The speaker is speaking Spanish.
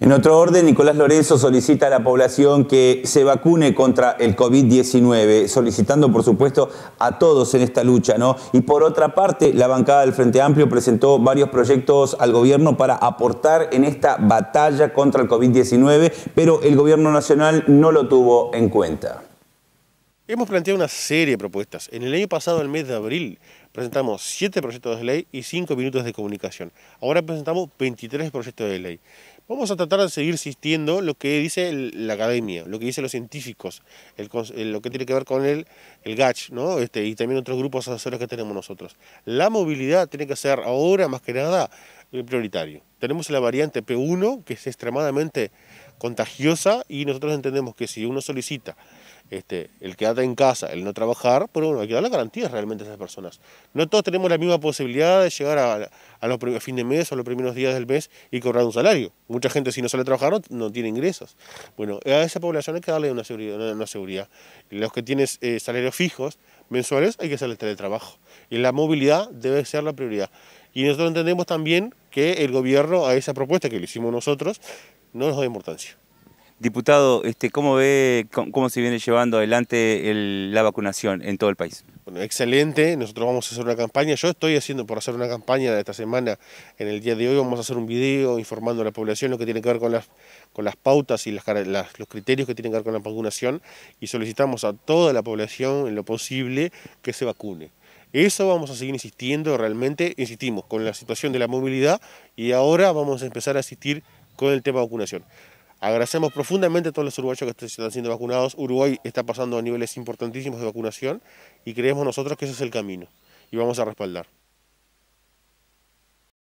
En otro orden, Nicolás Lorenzo solicita a la población que se vacune contra el COVID-19, solicitando, por supuesto, a todos en esta lucha, ¿no? Y por otra parte, la bancada del Frente Amplio presentó varios proyectos al gobierno para aportar en esta batalla contra el COVID-19, pero el gobierno nacional no lo tuvo en cuenta. Hemos planteado una serie de propuestas. En el año pasado, el mes de abril, presentamos siete proyectos de ley y cinco minutos de comunicación. Ahora presentamos 23 proyectos de ley. Vamos a tratar de seguir insistiendo lo que dice la academia, lo que dicen los científicos, eh, lo que tiene que ver con el, el GACH ¿no? este, y también otros grupos asesores que tenemos nosotros. La movilidad tiene que ser ahora más que nada eh, prioritario. Tenemos la variante P1 que es extremadamente contagiosa y nosotros entendemos que si uno solicita este, el el data en casa, el no trabajar, pero bueno, hay que dar las garantías realmente a esas personas. No todos tenemos la misma posibilidad de llegar a, los fin de mes o los primeros días del mes y cobrar un salario. Mucha gente si no sale a trabajar no, tiene ingresos. Bueno, a esa población hay que darle una seguridad. Una, seguridad. Los que tienen eh, salarios fijos mensuales hay que hacerles teletrabajo. Y la movilidad debe ser la prioridad. Y nosotros entendemos también que el gobierno a esa propuesta que le hicimos nosotros no nos da importancia. Diputado, este, ¿cómo ve, cómo se viene llevando adelante la vacunación en todo el país? Bueno, excelente, nosotros vamos a hacer una campaña, yo estoy haciendo por hacer una campaña esta semana, en el día de hoy vamos a hacer un video informando a la población lo que tiene que ver con las, pautas y los criterios que tienen que ver con la vacunación y solicitamos a toda la población en lo posible que se vacune. Eso vamos a seguir insistiendo, realmente insistimos con la situación de la movilidad y ahora vamos a empezar a asistir con el tema de vacunación. Agradecemos profundamente a todos los uruguayos que están siendo vacunados. Uruguay está pasando a niveles importantísimos de vacunación y creemos nosotros que ese es el camino y vamos a respaldar.